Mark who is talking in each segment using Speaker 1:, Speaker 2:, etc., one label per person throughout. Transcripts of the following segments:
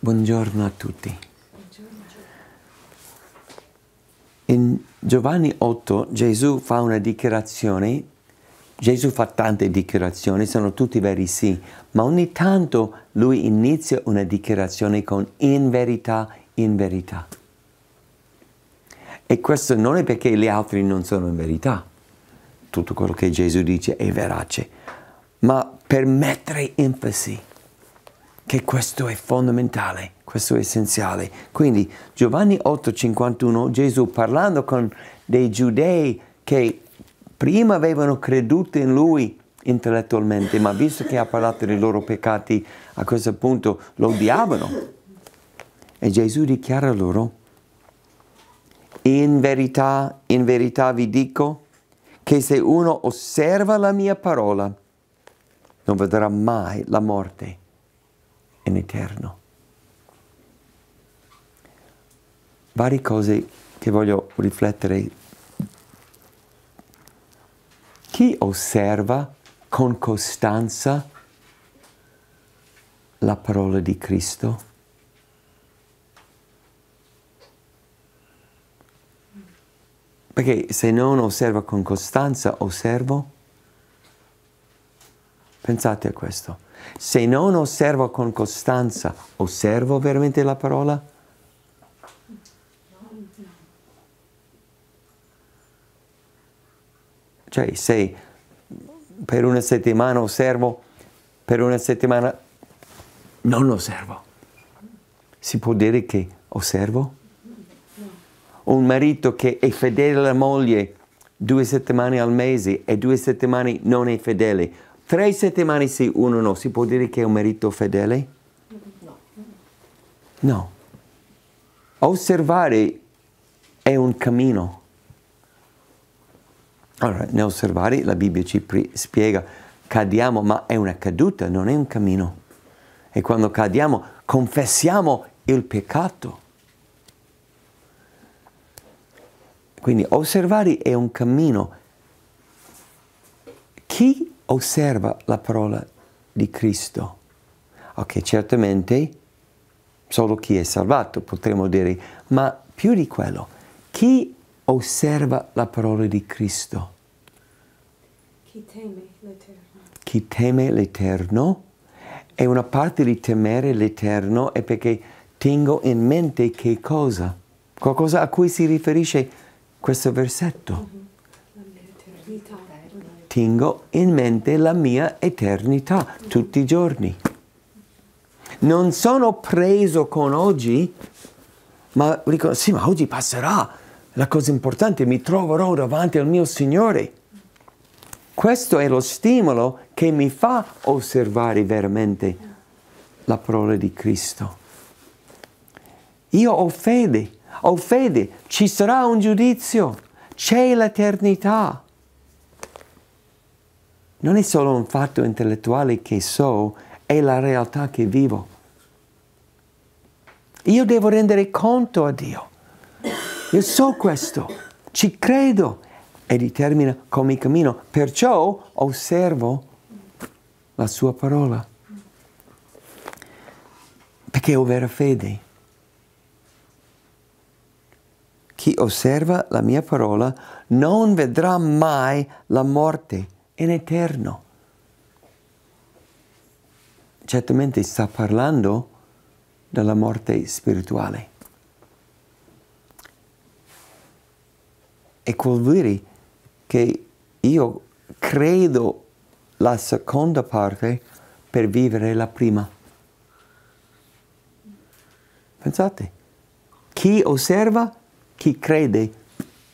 Speaker 1: Buongiorno a tutti. In Giovanni 8 Gesù fa una dichiarazione, Gesù fa tante dichiarazioni, sono tutti veri sì, ma ogni tanto lui inizia una dichiarazione con in verità, in verità. E questo non è perché gli altri non sono in verità, tutto quello che Gesù dice è verace, ma per mettere enfasi che questo è fondamentale, questo è essenziale. Quindi Giovanni 8:51 Gesù parlando con dei giudei che prima avevano creduto in lui intellettualmente, ma visto che ha parlato dei loro peccati, a questo punto lo odiavano. E Gesù dichiara loro, in verità, in verità vi dico che se uno osserva la mia parola, non vedrà mai la morte in eterno. Varie cose che voglio riflettere. Chi osserva con costanza la parola di Cristo? Perché se non osserva con costanza, osservo. Pensate a questo. Se non osservo con costanza, osservo veramente la parola? Cioè, se per una settimana osservo, per una settimana non osservo, si può dire che osservo? Un marito che è fedele alla moglie due settimane al mese e due settimane non è fedele, Tre settimane sì, uno no. Si può dire che è un merito fedele? No. No. Osservare è un cammino. Allora, nel osservare la Bibbia ci spiega, cadiamo, ma è una caduta, non è un cammino. E quando cadiamo, confessiamo il peccato. Quindi osservare è un cammino. Chi osserva la parola di Cristo. Ok, certamente solo chi è salvato potremmo dire, ma più di quello, chi osserva la parola di Cristo? Chi teme l'Eterno. Chi teme l'Eterno? E una parte di temere l'Eterno è perché tengo in mente che cosa? Qualcosa a cui si riferisce questo versetto. Mm -hmm tengo in mente la mia eternità tutti i giorni. Non sono preso con oggi, ma dico, sì, ma oggi passerà. La cosa importante, mi troverò davanti al mio Signore. Questo è lo stimolo che mi fa osservare veramente la parola di Cristo. Io ho fede, ho fede, ci sarà un giudizio, c'è l'eternità non è solo un fatto intellettuale che so, è la realtà che vivo. Io devo rendere conto a Dio. Io so questo, ci credo e determina come cammino, perciò osservo la sua parola. Perché ho vera fede. Chi osserva la mia parola non vedrà mai la morte in eterno. Certamente sta parlando della morte spirituale. E vuol dire che io credo la seconda parte per vivere la prima. Pensate, chi osserva, chi crede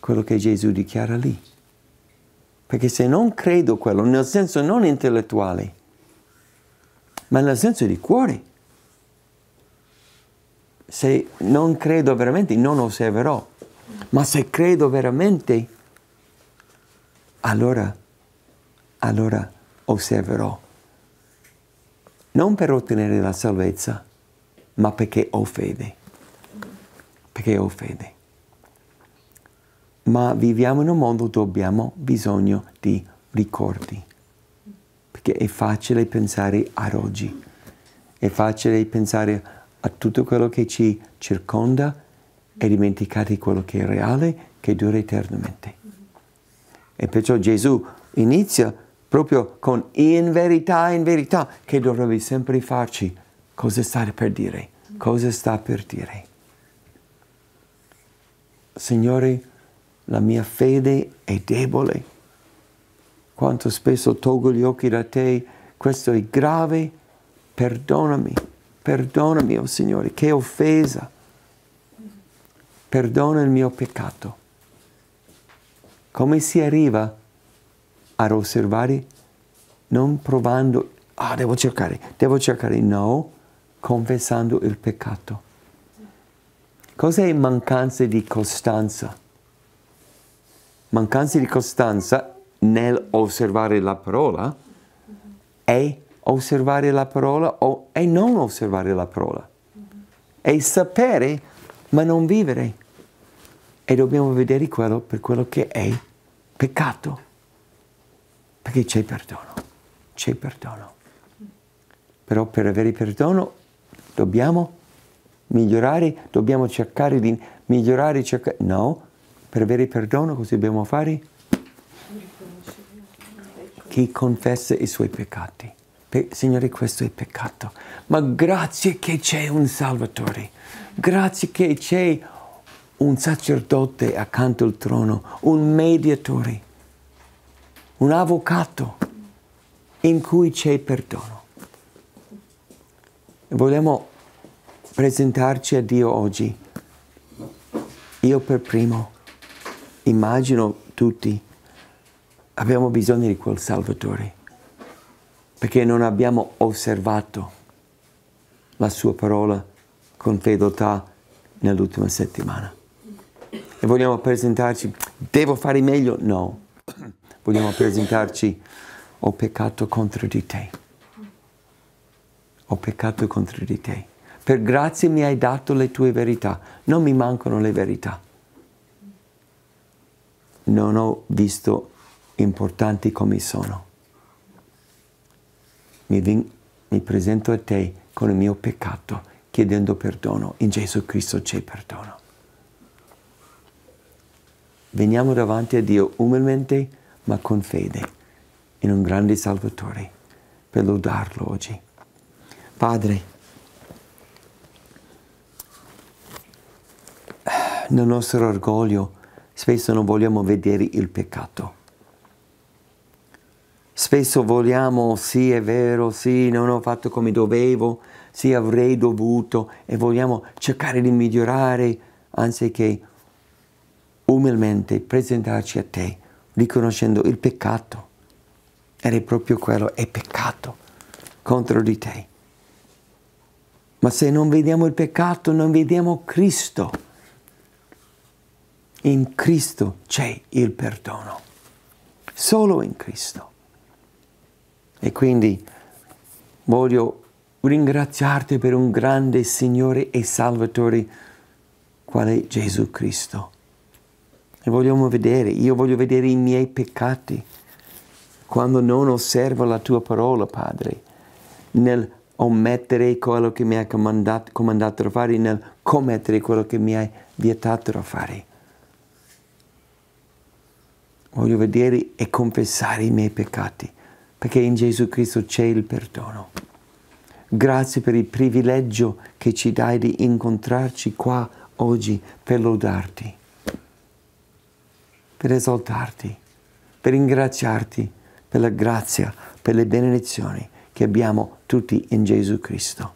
Speaker 1: quello che Gesù dichiara lì. Perché se non credo quello, nel senso non intellettuale, ma nel senso di cuore, se non credo veramente non osserverò, ma se credo veramente, allora, allora osserverò. Non per ottenere la salvezza, ma perché ho fede. Perché ho fede ma viviamo in un mondo dove abbiamo bisogno di ricordi, perché è facile pensare ad oggi, è facile pensare a tutto quello che ci circonda e dimenticare quello che è reale, che dura eternamente. E perciò Gesù inizia proprio con in verità, in verità, che dovrebbe sempre farci cosa sta per dire, cosa sta per dire. Signore, la mia fede è debole. Quanto spesso tolgo gli occhi da te, questo è grave, perdonami, perdonami, oh Signore, che offesa. Perdona il mio peccato. Come si arriva ad osservare non provando, ah, devo cercare, devo cercare, no, confessando il peccato. Cos'è mancanza di costanza? mancanza di costanza nel osservare la parola è osservare la parola o è non osservare la parola. È sapere ma non vivere. E dobbiamo vedere quello per quello che è peccato. Perché c'è perdono, c'è perdono. Però per avere perdono dobbiamo migliorare, dobbiamo cercare di migliorare, cercare... No, per avere perdono cosa dobbiamo fare? Chi confessa i suoi peccati. Pe Signore, questo è peccato. Ma grazie che c'è un Salvatore. Grazie che c'è un sacerdote accanto al trono, un mediatore, un avvocato in cui c'è perdono. Vogliamo presentarci a Dio oggi, io per primo immagino tutti, abbiamo bisogno di quel Salvatore, perché non abbiamo osservato la sua parola con fedeltà nell'ultima settimana. E vogliamo presentarci, devo fare meglio? No, vogliamo presentarci, ho peccato contro di te, ho peccato contro di te. Per grazia mi hai dato le tue verità, non mi mancano le verità non ho visto importanti come sono. Mi, mi presento a te con il mio peccato, chiedendo perdono. In Gesù Cristo c'è perdono. Veniamo davanti a Dio umilmente, ma con fede, in un grande Salvatore, per lodarlo oggi. Padre, nel nostro orgoglio, Spesso non vogliamo vedere il peccato. Spesso vogliamo, sì è vero, sì non ho fatto come dovevo, sì avrei dovuto e vogliamo cercare di migliorare anziché umilmente presentarci a te riconoscendo il peccato. Ed è proprio quello, è peccato contro di te. Ma se non vediamo il peccato, non vediamo Cristo. In Cristo c'è il perdono, solo in Cristo. E quindi voglio ringraziarti per un grande Signore e Salvatore qual è Gesù Cristo. E vogliamo vedere, io voglio vedere i miei peccati quando non osservo la tua parola, Padre, nel omettere quello che mi hai comandato, comandato a fare, nel commettere quello che mi hai vietato a fare voglio vedere e confessare i miei peccati, perché in Gesù Cristo c'è il perdono. Grazie per il privilegio che ci dai di incontrarci qua oggi per lodarti, per esaltarti, per ringraziarti per la grazia, per le benedizioni che abbiamo tutti in Gesù Cristo.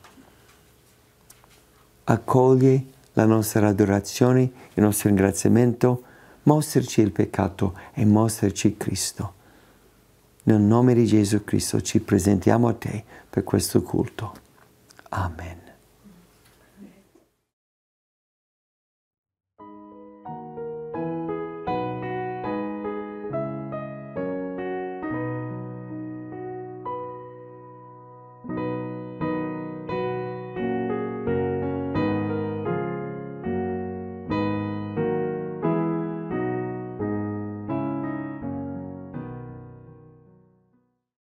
Speaker 1: Accogli la nostra adorazione, il nostro ringraziamento Mostraci il peccato e mostraci Cristo. Nel nome di Gesù Cristo ci presentiamo a te per questo culto. Amen.